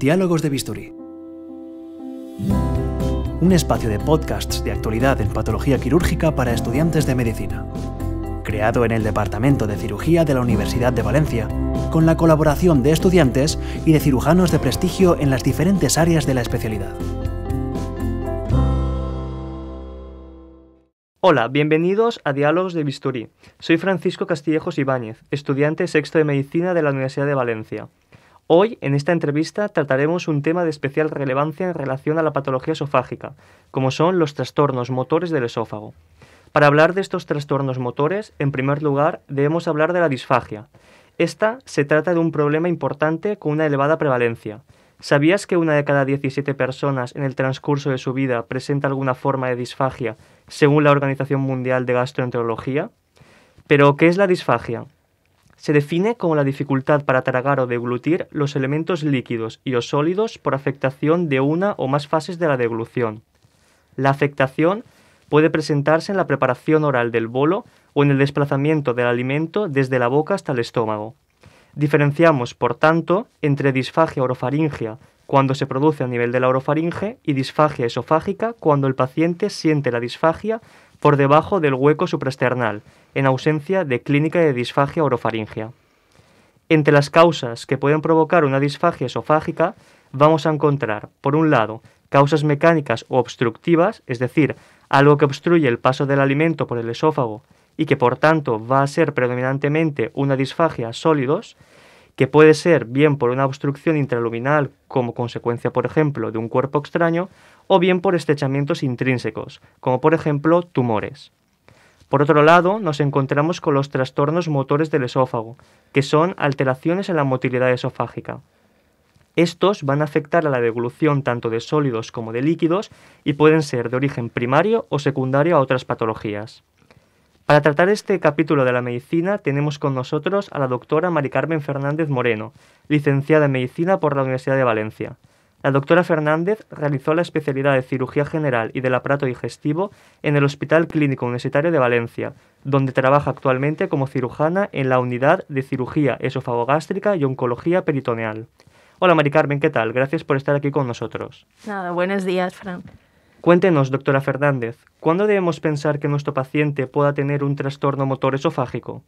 Diálogos de Bisturí. Un espacio de podcasts de actualidad en patología quirúrgica para estudiantes de medicina. Creado en el Departamento de Cirugía de la Universidad de Valencia, con la colaboración de estudiantes y de cirujanos de prestigio en las diferentes áreas de la especialidad. Hola, bienvenidos a Diálogos de Bisturí. Soy Francisco Castillejos Ibáñez, estudiante sexto de Medicina de la Universidad de Valencia. Hoy, en esta entrevista, trataremos un tema de especial relevancia en relación a la patología esofágica, como son los trastornos motores del esófago. Para hablar de estos trastornos motores, en primer lugar, debemos hablar de la disfagia. Esta se trata de un problema importante con una elevada prevalencia. ¿Sabías que una de cada 17 personas en el transcurso de su vida presenta alguna forma de disfagia, según la Organización Mundial de Gastroenterología? Pero, ¿qué es la disfagia? Se define como la dificultad para tragar o deglutir los elementos líquidos y o sólidos por afectación de una o más fases de la deglución. La afectación puede presentarse en la preparación oral del bolo o en el desplazamiento del alimento desde la boca hasta el estómago. Diferenciamos, por tanto, entre disfagia orofaringea cuando se produce a nivel de la orofaringe y disfagia esofágica cuando el paciente siente la disfagia por debajo del hueco suprasternal, en ausencia de clínica de disfagia orofaringia. Entre las causas que pueden provocar una disfagia esofágica vamos a encontrar, por un lado, causas mecánicas o obstructivas, es decir, algo que obstruye el paso del alimento por el esófago y que por tanto va a ser predominantemente una disfagia sólidos, que puede ser bien por una obstrucción intraluminal como consecuencia, por ejemplo, de un cuerpo extraño, o bien por estrechamientos intrínsecos, como por ejemplo tumores. Por otro lado, nos encontramos con los trastornos motores del esófago, que son alteraciones en la motilidad esofágica. Estos van a afectar a la devolución tanto de sólidos como de líquidos y pueden ser de origen primario o secundario a otras patologías. Para tratar este capítulo de la medicina tenemos con nosotros a la doctora Mari Carmen Fernández Moreno, licenciada en medicina por la Universidad de Valencia. La doctora Fernández realizó la especialidad de cirugía general y del aparato digestivo en el Hospital Clínico Universitario de Valencia, donde trabaja actualmente como cirujana en la unidad de cirugía esofagogástrica y oncología peritoneal. Hola Mari Carmen, ¿qué tal? Gracias por estar aquí con nosotros. Nada, buenos días, Fran. Cuéntenos, doctora Fernández, ¿cuándo debemos pensar que nuestro paciente pueda tener un trastorno motor esofágico?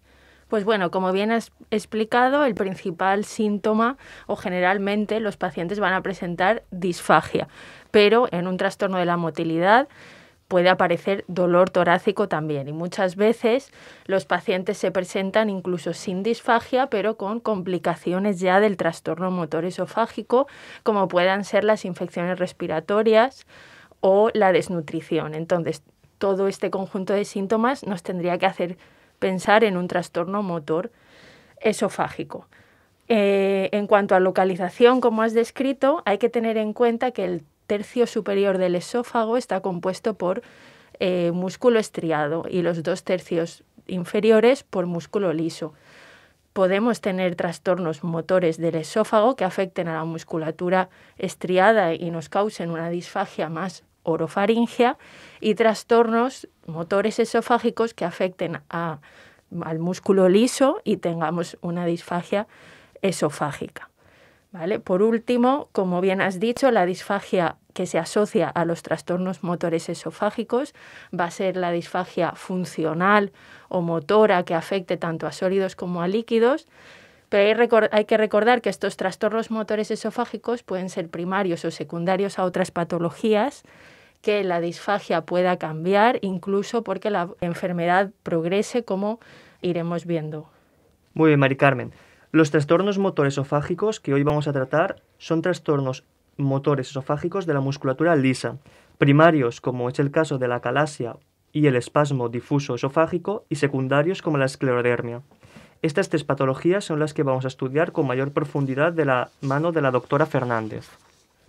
Pues bueno, como bien has explicado, el principal síntoma o generalmente los pacientes van a presentar disfagia, pero en un trastorno de la motilidad puede aparecer dolor torácico también y muchas veces los pacientes se presentan incluso sin disfagia pero con complicaciones ya del trastorno motor esofágico como puedan ser las infecciones respiratorias o la desnutrición. Entonces, todo este conjunto de síntomas nos tendría que hacer pensar en un trastorno motor esofágico. Eh, en cuanto a localización, como has descrito, hay que tener en cuenta que el tercio superior del esófago está compuesto por eh, músculo estriado y los dos tercios inferiores por músculo liso. Podemos tener trastornos motores del esófago que afecten a la musculatura estriada y nos causen una disfagia más orofaringia y trastornos motores esofágicos que afecten al músculo liso y tengamos una disfagia esofágica. ¿Vale? Por último, como bien has dicho, la disfagia que se asocia a los trastornos motores esofágicos va a ser la disfagia funcional o motora que afecte tanto a sólidos como a líquidos. Pero hay, que recordar que estos trastornos motores esofágicos pueden ser primarios o secundarios a otras patologías que la disfagia pueda cambiar, incluso porque la enfermedad progrese como iremos viendo. Muy bien, Mari Carmen. Los trastornos motores esofágicos que hoy vamos a tratar son trastornos motores esofágicos de la musculatura lisa, primarios como es el caso de la calasia y el espasmo difuso esofágico y secundarios como la esclerodermia. Estas tres patologías son las que vamos a estudiar con mayor profundidad de la mano de la doctora Fernández.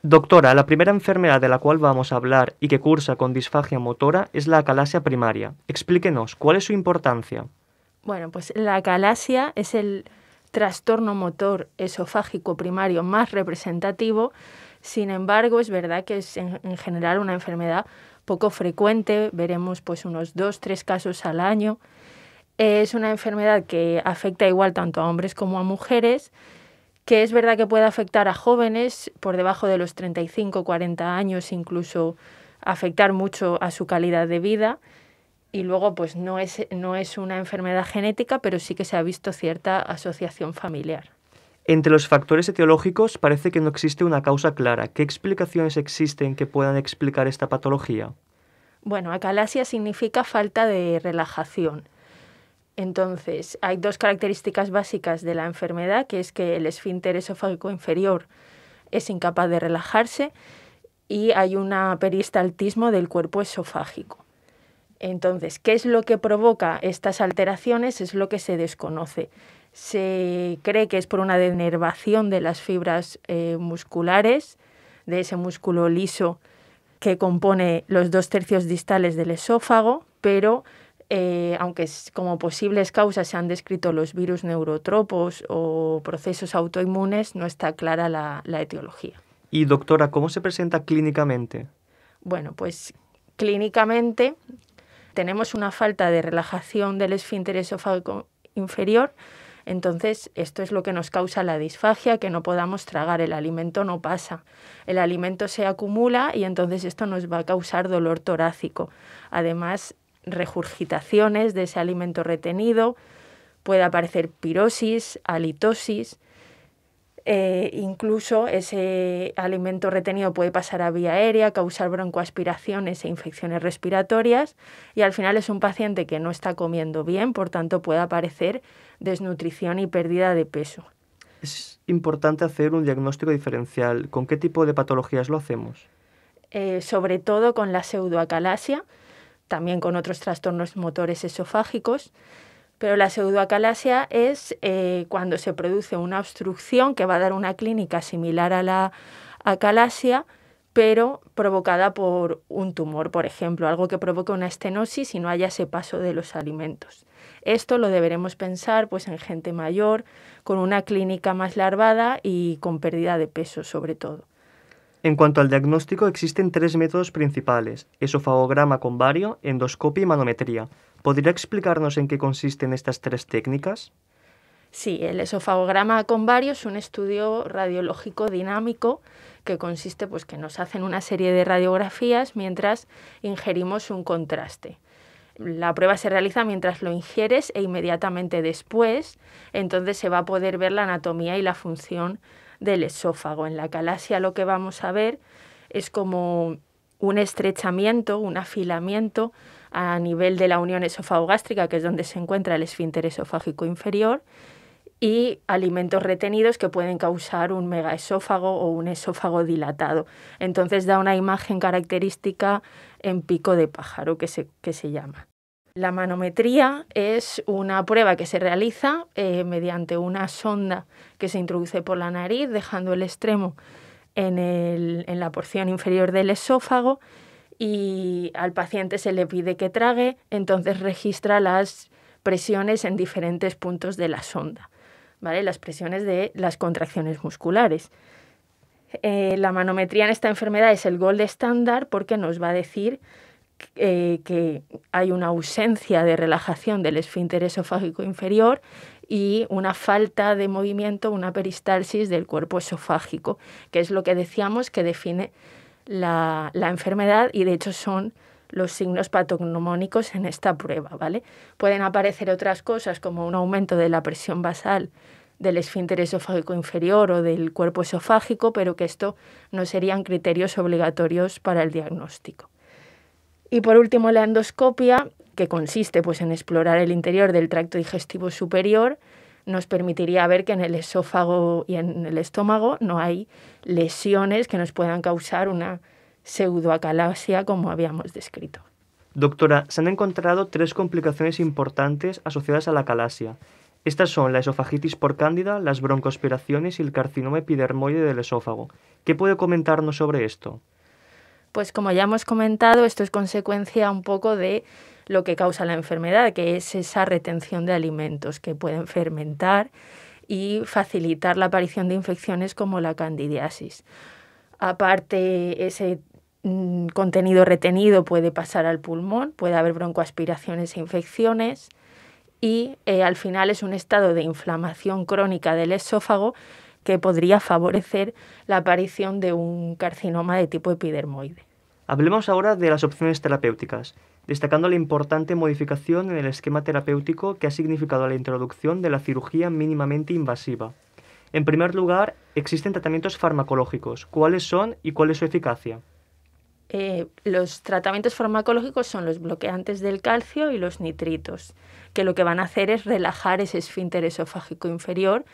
Doctora, la primera enfermedad de la cual vamos a hablar y que cursa con disfagia motora es la acalasia primaria. Explíquenos, ¿cuál es su importancia? Bueno, pues la acalasia es el trastorno motor esofágico primario más representativo. Sin embargo, es verdad que es en, general una enfermedad poco frecuente, veremos pues unos dos, tres casos al año. Es una enfermedad que afecta igual tanto a hombres como a mujeres que es verdad que puede afectar a jóvenes por debajo de los 35, 40 años, incluso afectar mucho a su calidad de vida. Y luego, pues no es, no es una enfermedad genética, pero sí que se ha visto cierta asociación familiar. Entre los factores etiológicos parece que no existe una causa clara. ¿Qué explicaciones existen que puedan explicar esta patología? Bueno, acalasia significa falta de relajación. Entonces, hay dos características básicas de la enfermedad, que es que el esfínter esofágico inferior es incapaz de relajarse y hay un peristaltismo del cuerpo esofágico. Entonces, ¿qué es lo que provoca estas alteraciones? Es lo que se desconoce. Se cree que es por una denervación de las fibras eh, musculares, de ese músculo liso que compone los dos tercios distales del esófago, pero eh, aunque como posibles causas se han descrito los virus neurotropos o procesos autoinmunes, no está clara la, etiología. Y doctora, ¿cómo se presenta clínicamente? Bueno, pues clínicamente tenemos una falta de relajación del esfínter esofágico inferior, entonces, esto es lo que nos causa la disfagia, que no podamos tragar, el alimento no pasa. El alimento se acumula y entonces esto nos va a causar dolor torácico. Además, regurgitaciones de ese alimento retenido, puede aparecer pirosis, halitosis, eh, incluso ese alimento retenido puede pasar a vía aérea, causar broncoaspiraciones e infecciones respiratorias y al final es un paciente que no está comiendo bien, por tanto puede aparecer desnutrición y pérdida de peso. Es importante hacer un diagnóstico diferencial. ¿Con qué tipo de patologías lo hacemos? Eh, sobre todo con la pseudoacalasia, también con otros trastornos motores esofágicos. Pero la pseudoacalasia es eh, cuando se produce una obstrucción que va a dar una clínica similar a la acalasia, pero provocada por un tumor, por ejemplo, algo que provoque una estenosis y no haya ese paso de los alimentos. Esto lo deberemos pensar pues, en gente mayor, con una clínica más larvada y con pérdida de peso sobre todo. En cuanto al diagnóstico, existen tres métodos principales, esofagograma con vario, endoscopia y manometría. ¿Podría explicarnos en qué consisten estas tres técnicas? Sí, el esofagograma con vario es un estudio radiológico dinámico que consiste pues que nos hacen una serie de radiografías mientras ingerimos un contraste. La prueba se realiza mientras lo ingieres e inmediatamente después, entonces se va a poder ver la anatomía y la función del esófago. En la calasia lo que vamos a ver es como un estrechamiento, un afilamiento a nivel de la unión esofagogástrica, que es donde se encuentra el esfínter esofágico inferior, y alimentos retenidos que pueden causar un megaesófago o un esófago dilatado. Entonces da una imagen característica en pico de pájaro que se llama. La manometría es una prueba que se realiza eh, mediante una sonda que se introduce por la nariz, dejando el extremo en, la porción inferior del esófago y al paciente se le pide que trague, entonces registra las presiones en diferentes puntos de la sonda, ¿vale? las presiones de las contracciones musculares. Eh, la manometría en esta enfermedad es el gol estándar porque nos va a decir eh, que hay una ausencia de relajación del esfínter esofágico inferior y una falta de movimiento, una peristalsis del cuerpo esofágico, que es lo que decíamos que define la, la enfermedad y de hecho son los signos patognomónicos en esta prueba, ¿vale? Pueden aparecer otras cosas como un aumento de la presión basal del esfínter esofágico inferior o del cuerpo esofágico, pero que esto no serían criterios obligatorios para el diagnóstico. Y por último, la endoscopia, que consiste pues, en explorar el interior del tracto digestivo superior, nos permitiría ver que en el esófago y en el estómago no hay lesiones que nos puedan causar una pseudoacalasia como habíamos descrito. Doctora, se han encontrado tres complicaciones importantes asociadas a la calasia. Estas son la esofagitis por cándida, las broncospiraciones y el carcinoma epidermoide del esófago. ¿Qué puede comentarnos sobre esto? Pues como ya hemos comentado, esto es consecuencia un poco de lo que causa la enfermedad, que es esa retención de alimentos que pueden fermentar y facilitar la aparición de infecciones como la candidiasis. Aparte, ese mm, contenido retenido puede pasar al pulmón, puede haber broncoaspiraciones e infecciones y eh, al final es un estado de inflamación crónica del esófago que podría favorecer la aparición de un carcinoma de tipo epidermoide. Hablemos ahora de las opciones terapéuticas, destacando la importante modificación en el esquema terapéutico que ha significado la introducción de la cirugía mínimamente invasiva. En primer lugar, existen tratamientos farmacológicos. ¿Cuáles son y cuál es su eficacia? Eh, los tratamientos farmacológicos son los bloqueantes del calcio y los nitritos, que lo que van a hacer es relajar ese esfínter esofágico inferior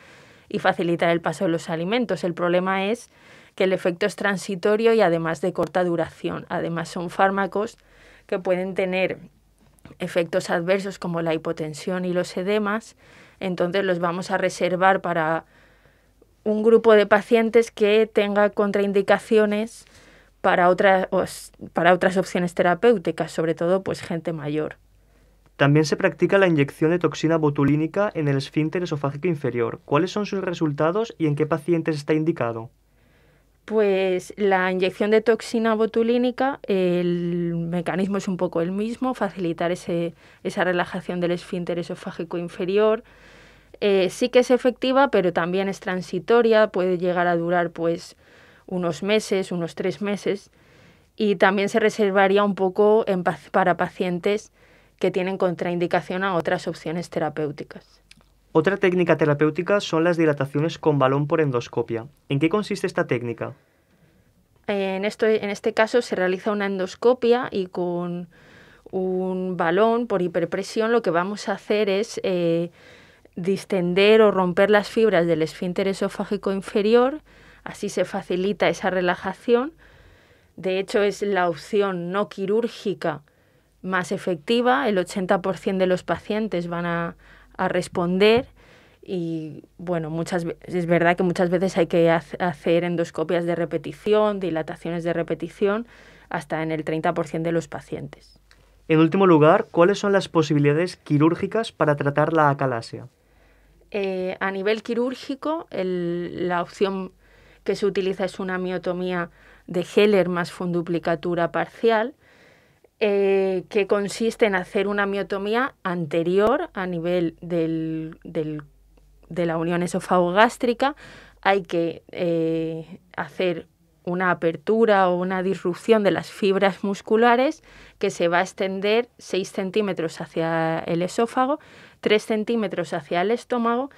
y facilitar el paso de los alimentos. El problema es que el efecto es transitorio y además de corta duración. Además son fármacos que pueden tener efectos adversos como la hipotensión y los edemas, entonces los vamos a reservar para un grupo de pacientes que tenga contraindicaciones para otras, para otras opciones terapéuticas, sobre todo pues gente mayor. También se practica la inyección de toxina botulínica en el esfínter esofágico inferior. ¿Cuáles son sus resultados y en qué pacientes está indicado? Pues la inyección de toxina botulínica, el mecanismo es un poco el mismo, facilitar esa relajación del esfínter esofágico inferior. Eh, sí que es efectiva, pero también es transitoria, puede llegar a durar pues unos meses, unos tres meses, y también se reservaría un poco para pacientes que tienen contraindicación a otras opciones terapéuticas. Otra técnica terapéutica son las dilataciones con balón por endoscopia. ¿En qué consiste esta técnica? En, este caso se realiza una endoscopia y con un balón por hiperpresión lo que vamos a hacer es eh, distender o romper las fibras del esfínter esofágico inferior, así se facilita esa relajación. De hecho, es la opción no quirúrgica más efectiva, el 80% de los pacientes van a, responder y bueno, muchas es verdad que muchas veces hay que hacer endoscopias de repetición, dilataciones de repetición, hasta en el 30% de los pacientes. En último lugar, ¿cuáles son las posibilidades quirúrgicas para tratar la acalasia? Eh, a nivel quirúrgico, la opción que se utiliza es una miotomía de Heller más funduplicatura parcial eh, que consiste en hacer una miotomía anterior a nivel de la unión esofagogástrica. Hay que eh, hacer una apertura o una disrupción de las fibras musculares que se va a extender 6 centímetros hacia el esófago, 3 centímetros hacia el estómago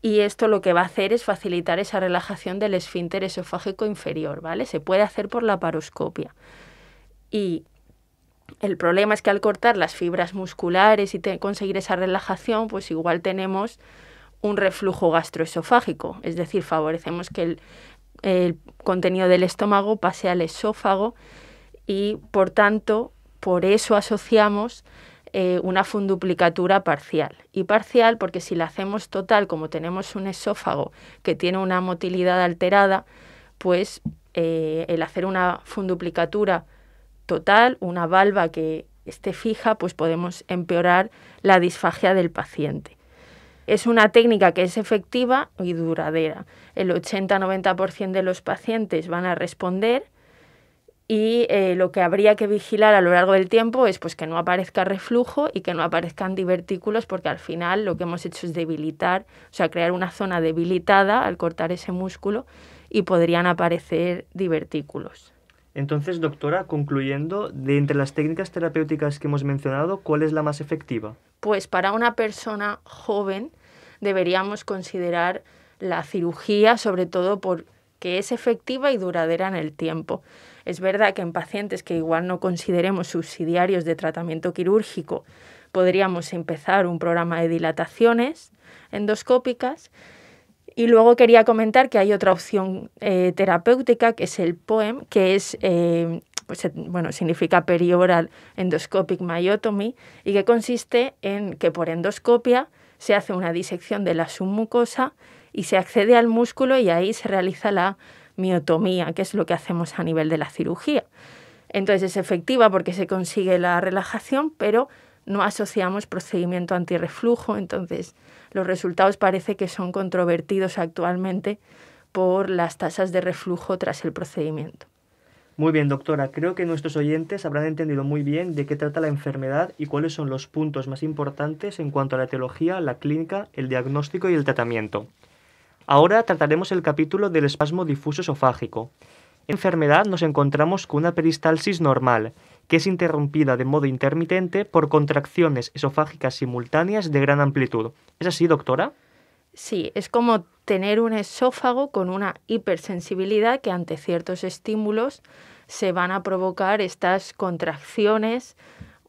y esto lo que va a hacer es facilitar esa relajación del esfínter esofágico inferior, ¿vale? Se puede hacer por la paroscopia. Y el problema es que al cortar las fibras musculares y conseguir esa relajación, pues igual tenemos un reflujo gastroesofágico, es decir, favorecemos que el, contenido del estómago pase al esófago y, por tanto, por eso asociamos eh, una funduplicatura parcial. Y parcial porque si la hacemos total, como tenemos un esófago que tiene una motilidad alterada, pues eh, el hacer una funduplicatura total, una valva que esté fija, pues podemos empeorar la disfagia del paciente. Es una técnica que es efectiva y duradera. El 80-90% de los pacientes van a responder y eh, lo que habría que vigilar a lo largo del tiempo es pues, que no aparezca reflujo y que no aparezcan divertículos porque al final lo que hemos hecho es debilitar, o sea, crear una zona debilitada al cortar ese músculo y podrían aparecer divertículos. Entonces, doctora, concluyendo, de entre las técnicas terapéuticas que hemos mencionado, ¿cuál es la más efectiva? Pues para una persona joven deberíamos considerar la cirugía, sobre todo porque es efectiva y duradera en el tiempo. Es verdad que en pacientes que igual no consideremos subsidiarios de tratamiento quirúrgico, podríamos empezar un programa de dilataciones endoscópicas y luego quería comentar que hay otra opción eh, terapéutica, que es el POEM, que es, eh, pues, eh, bueno, significa perioral endoscopic myotomy, y que consiste en que por endoscopia se hace una disección de la submucosa y se accede al músculo y ahí se realiza la miotomía, que es lo que hacemos a nivel de la cirugía. Entonces es efectiva porque se consigue la relajación, pero no asociamos procedimiento antirreflujo, entonces los resultados parece que son controvertidos actualmente por las tasas de reflujo tras el procedimiento. Muy bien, doctora. Creo que nuestros oyentes habrán entendido muy bien de qué trata la enfermedad y cuáles son los puntos más importantes en cuanto a la etiología, la clínica, el diagnóstico y el tratamiento. Ahora trataremos el capítulo del espasmo difuso esofágico. En enfermedad nos encontramos con una peristalsis normal, que es interrumpida de modo intermitente por contracciones esofágicas simultáneas de gran amplitud. ¿Es así, doctora? Sí, es como tener un esófago con una hipersensibilidad que ante ciertos estímulos se van a provocar estas contracciones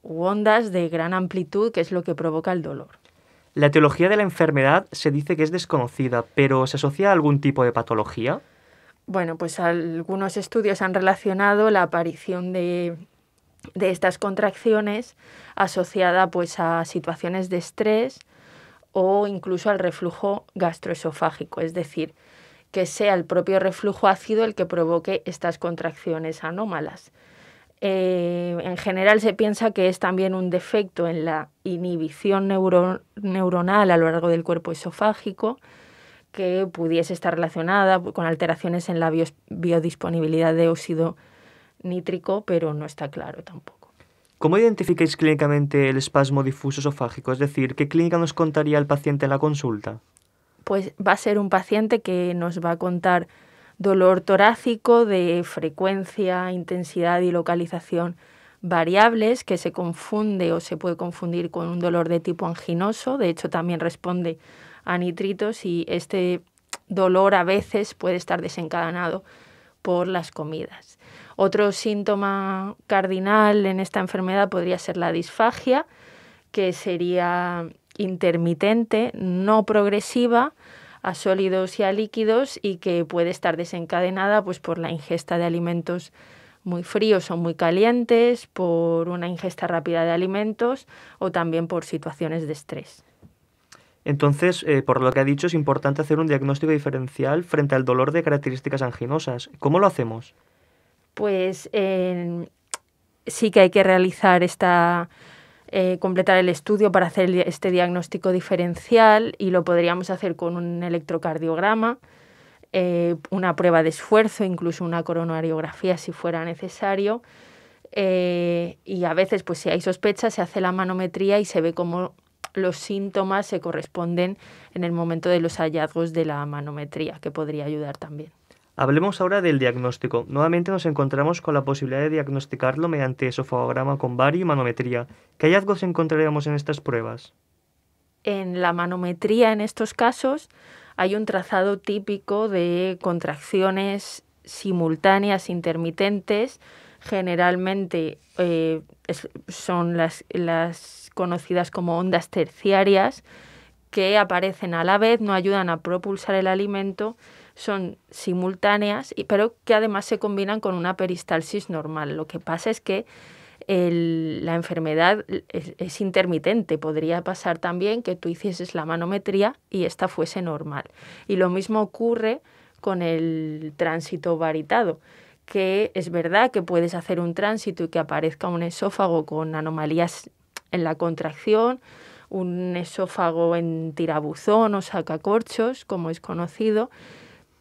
u ondas de gran amplitud, que es lo que provoca el dolor. La etiología de la enfermedad se dice que es desconocida, pero ¿se asocia a algún tipo de patología? Bueno, pues algunos estudios han relacionado la aparición de de estas contracciones asociada pues a situaciones de estrés o incluso al reflujo gastroesofágico, es decir, que sea el propio reflujo ácido el que provoque estas contracciones anómalas. Eh, en general se piensa que es también un defecto en la inhibición neuronal a lo largo del cuerpo esofágico que pudiese estar relacionada con alteraciones en la biodisponibilidad de óxido nítrico, pero no está claro tampoco. ¿Cómo identificáis clínicamente el espasmo difuso esofágico? Es decir, ¿qué clínica nos contaría el paciente en la consulta? Pues va a ser un paciente que nos va a contar dolor torácico de frecuencia, intensidad y localización variables que se confunde o se puede confundir con un dolor de tipo anginoso, de hecho también responde a nitritos y este dolor a veces puede estar desencadenado por las comidas. Otro síntoma cardinal en esta enfermedad podría ser la disfagia, que sería intermitente, no progresiva, a sólidos y a líquidos y que puede estar desencadenada pues, por la ingesta de alimentos muy fríos o muy calientes, por una ingesta rápida de alimentos o también por situaciones de estrés. Entonces, eh, por lo que ha dicho, es importante hacer un diagnóstico diferencial frente al dolor de características anginosas. ¿Cómo lo hacemos? pues em, sí que hay que realizar esta, eh, completar el estudio para hacer este diagnóstico diferencial y lo podríamos hacer con un electrocardiograma, eh, una prueba de esfuerzo, incluso una coronariografía si fuera necesario. Eh, y a veces, pues si hay sospecha, se hace la manometría y se ve cómo los síntomas se corresponden en el momento de los hallazgos de la manometría, que podría ayudar también. Hablemos ahora del diagnóstico. Nuevamente nos encontramos con la posibilidad de diagnosticarlo mediante esofagograma con bario y manometría. ¿Qué hallazgos encontraríamos en estas pruebas? En la manometría, en estos casos, hay un trazado típico de contracciones simultáneas intermitentes. Generalmente eh, son las conocidas como ondas terciarias que aparecen a la vez, no ayudan a propulsar el alimento son simultáneas, pero que además se combinan con una peristalsis normal. Lo que pasa es que la enfermedad es, intermitente. Podría pasar también que tú hicieses la manometría y esta fuese normal. Y lo mismo ocurre con el tránsito varitado, que es verdad que puedes hacer un tránsito y que aparezca un esófago con anomalías en la contracción, un esófago en tirabuzón o sacacorchos, como es conocido,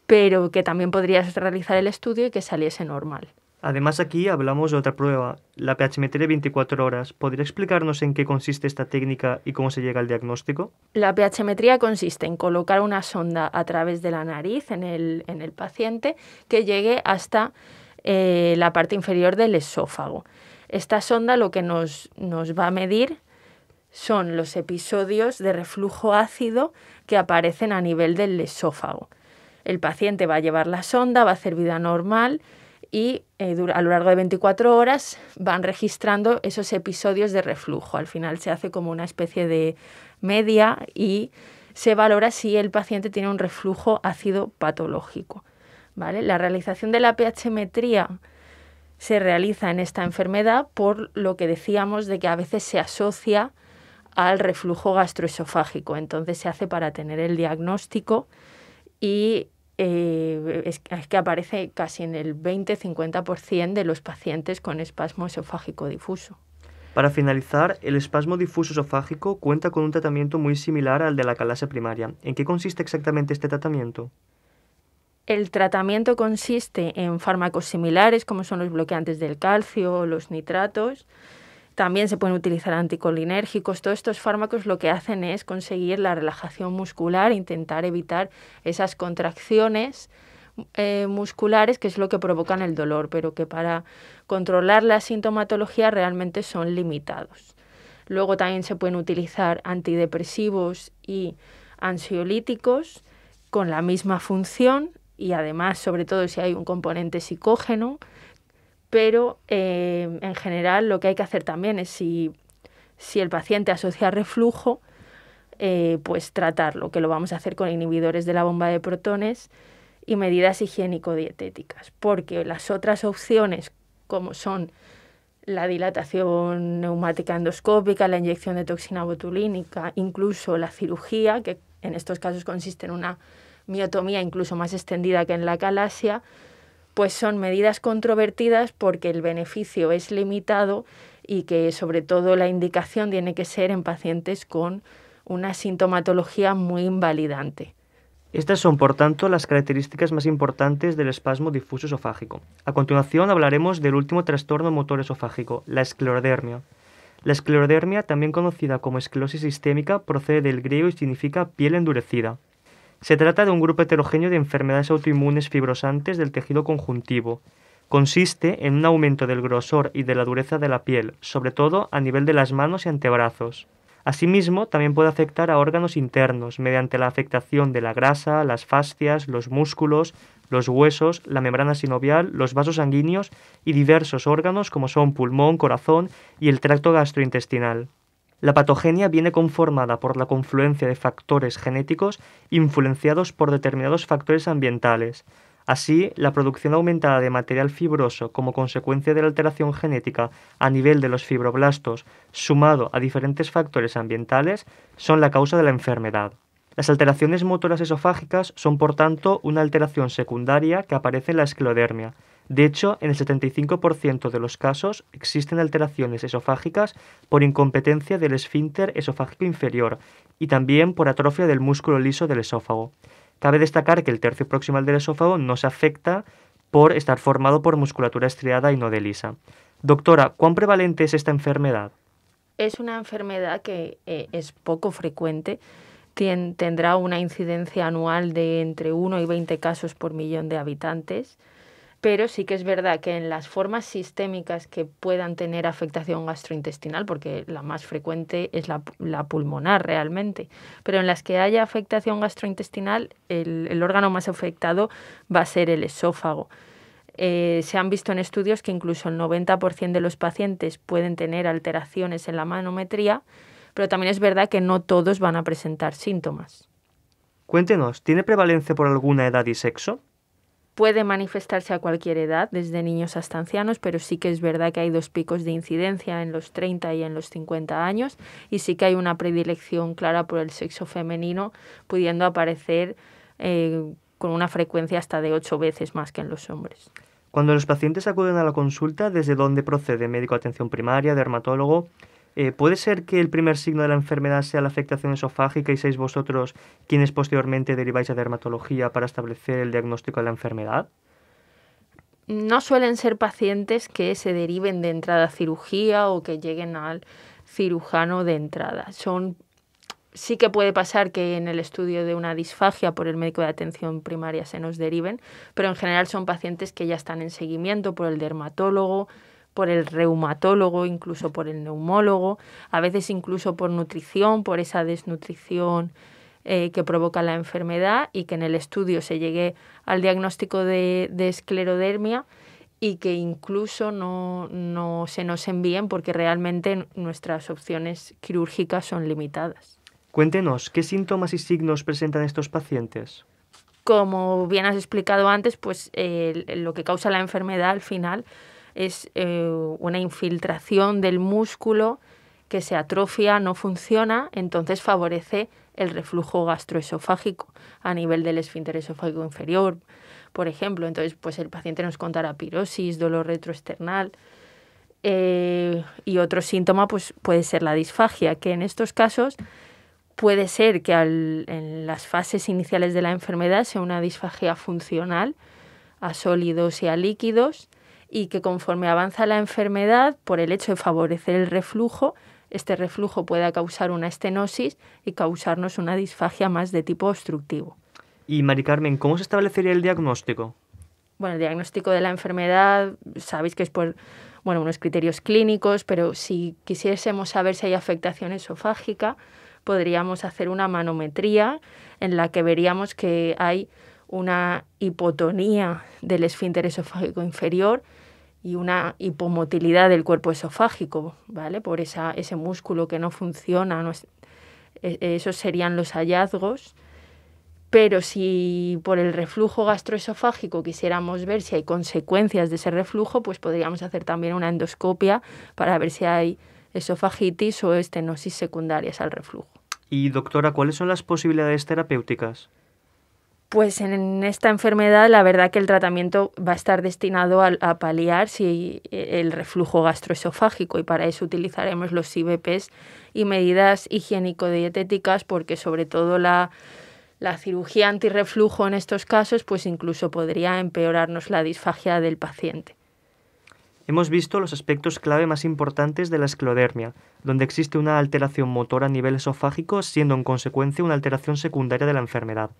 pero que también podrías realizar el estudio y que saliese normal. Además aquí hablamos de otra prueba, la de 24 horas. ¿Podría explicarnos en qué consiste esta técnica y cómo se llega al diagnóstico? La metría consiste en colocar una sonda a través de la nariz en el, paciente que llegue hasta eh, la parte inferior del esófago. Esta sonda lo que nos, nos va a medir son los episodios de reflujo ácido que aparecen a nivel del esófago. El paciente va a llevar la sonda, va a hacer vida normal y eh, a lo largo de 24 horas van registrando esos episodios de reflujo. Al final se hace como una especie de media y se valora si el paciente tiene un reflujo ácido patológico. ¿vale? La realización de la pHmetría se realiza en esta enfermedad por lo que decíamos de que a veces se asocia al reflujo gastroesofágico. Entonces se hace para tener el diagnóstico y eh, es, que aparece casi en el 20-50% de los pacientes con espasmo esofágico difuso. Para finalizar, el espasmo difuso esofágico cuenta con un tratamiento muy similar al de la calasa primaria. ¿En qué consiste exactamente este tratamiento? El tratamiento consiste en fármacos similares como son los bloqueantes del calcio, los nitratos, también se pueden utilizar anticolinérgicos. Todos estos fármacos lo que hacen es conseguir la relajación muscular, intentar evitar esas contracciones eh, musculares, que es lo que provocan el dolor, pero que para controlar la sintomatología realmente son limitados. Luego también se pueden utilizar antidepresivos y ansiolíticos con la misma función y además, sobre todo si hay un componente psicógeno, pero eh, en general lo que hay que hacer también es si, el paciente asocia reflujo, eh, pues tratarlo, que lo vamos a hacer con inhibidores de la bomba de protones y medidas higiénico-dietéticas, porque las otras opciones, como son la dilatación neumática endoscópica, la inyección de toxina botulínica, incluso la cirugía, que en estos casos consiste en una miotomía incluso más extendida que en la calasia, pues son medidas controvertidas porque el beneficio es limitado y que sobre todo la indicación tiene que ser en pacientes con una sintomatología muy invalidante. Estas son, por tanto, las características más importantes del espasmo difuso esofágico. A continuación hablaremos del último trastorno motor esofágico, la esclerodermia. La esclerodermia, también conocida como esclerosis sistémica, procede del griego y significa piel endurecida. Se trata de un grupo heterogéneo de enfermedades autoinmunes fibrosantes del tejido conjuntivo. Consiste en un aumento del grosor y de la dureza de la piel, sobre todo a nivel de las manos y antebrazos. Asimismo, también puede afectar a órganos internos mediante la afectación de la grasa, las fascias, los músculos, los huesos, la membrana sinovial, los vasos sanguíneos y diversos órganos como son pulmón, corazón y el tracto gastrointestinal. La patogenia viene conformada por la confluencia de factores genéticos influenciados por determinados factores ambientales. Así, la producción aumentada de material fibroso como consecuencia de la alteración genética a nivel de los fibroblastos, sumado a diferentes factores ambientales, son la causa de la enfermedad. Las alteraciones motoras esofágicas son, por tanto, una alteración secundaria que aparece en la esclerodermia, de hecho, en el 75% de los casos existen alteraciones esofágicas por incompetencia del esfínter esofágico inferior y también por atrofia del músculo liso del esófago. Cabe destacar que el tercio proximal del esófago no se afecta por estar formado por musculatura estriada y no de lisa. Doctora, ¿cuán prevalente es esta enfermedad? Es una enfermedad que eh, es poco frecuente, tendrá una incidencia anual de entre 1 y 20 casos por millón de habitantes pero sí que es verdad que en las formas sistémicas que puedan tener afectación gastrointestinal, porque la más frecuente es la, pulmonar realmente, pero en las que haya afectación gastrointestinal, el, órgano más afectado va a ser el esófago. Eh, se han visto en estudios que incluso el 90% de los pacientes pueden tener alteraciones en la manometría, pero también es verdad que no todos van a presentar síntomas. Cuéntenos, ¿tiene prevalencia por alguna edad y sexo? puede manifestarse a cualquier edad, desde niños hasta ancianos, pero sí que es verdad que hay dos picos de incidencia en los 30 y en los 50 años, y sí que hay una predilección clara por el sexo femenino, pudiendo aparecer eh, con una frecuencia hasta de ocho veces más que en los hombres. Cuando los pacientes acuden a la consulta, ¿desde dónde procede médico de atención primaria, dermatólogo? Eh, ¿Puede ser que el primer signo de la enfermedad sea la afectación esofágica y seáis vosotros quienes posteriormente deriváis a dermatología para establecer el diagnóstico de la enfermedad? No suelen ser pacientes que se deriven de entrada a cirugía o que lleguen al cirujano de entrada. Son sí que puede pasar que en el estudio de una disfagia por el médico de atención primaria se nos deriven, pero en general son pacientes que ya están en seguimiento por el dermatólogo, por el reumatólogo, incluso por el neumólogo, a veces incluso por nutrición, por esa desnutrición eh, que provoca la enfermedad y que en el estudio se llegue al diagnóstico de, esclerodermia y que incluso no, se nos envíen porque realmente nuestras opciones quirúrgicas son limitadas. Cuéntenos, ¿qué síntomas y signos presentan estos pacientes? Como bien has explicado antes, pues eh, lo que causa la enfermedad al final es eh, una infiltración del músculo que se atrofia, no funciona, entonces favorece el reflujo gastroesofágico a nivel del esfínter esofágico inferior, por ejemplo. Entonces, pues el paciente nos contará pirosis, dolor retroesternal. Eh, y otro síntoma pues, puede ser la disfagia, que en estos casos puede ser que en las fases iniciales de la enfermedad sea una disfagia funcional a sólidos y a líquidos, y que conforme avanza la enfermedad, por el hecho de favorecer el reflujo, este reflujo pueda causar una estenosis y causarnos una disfagia más de tipo obstructivo. Y Mari Carmen, ¿cómo se establecería el diagnóstico? Bueno, el diagnóstico de la enfermedad, sabéis que es por bueno, unos criterios clínicos, pero si quisiésemos saber si hay afectación esofágica, podríamos hacer una manometría en la que veríamos que hay una hipotonía del esfínter esofágico inferior y una hipomotilidad del cuerpo esofágico, ¿vale? Por esa, ese músculo que no funciona. E, esos serían los hallazgos. Pero si por el reflujo gastroesofágico quisiéramos ver si hay consecuencias de ese reflujo, pues podríamos hacer también una endoscopia para ver si hay esofagitis o estenosis secundarias al reflujo. Y doctora, ¿cuáles son las posibilidades terapéuticas? Pues en esta enfermedad la verdad que el tratamiento va a estar destinado a, paliar si e, el reflujo gastroesofágico y para eso utilizaremos los IBPs y medidas higiénico-dietéticas porque sobre todo la, cirugía antirreflujo en estos casos pues incluso podría empeorarnos la disfagia del paciente. Hemos visto los aspectos clave más importantes de la esclodermia, donde existe una alteración motora a nivel esofágico siendo en consecuencia una alteración secundaria de la enfermedad.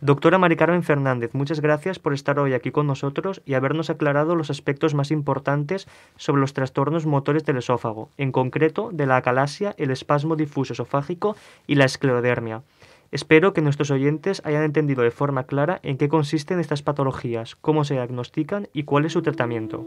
Doctora Maricarmen Fernández, muchas gracias por estar hoy aquí con nosotros y habernos aclarado los aspectos más importantes sobre los trastornos motores del esófago, en concreto de la acalasia, el espasmo difuso esofágico y la esclerodermia. Espero que nuestros oyentes hayan entendido de forma clara en qué consisten estas patologías, cómo se diagnostican y cuál es su tratamiento.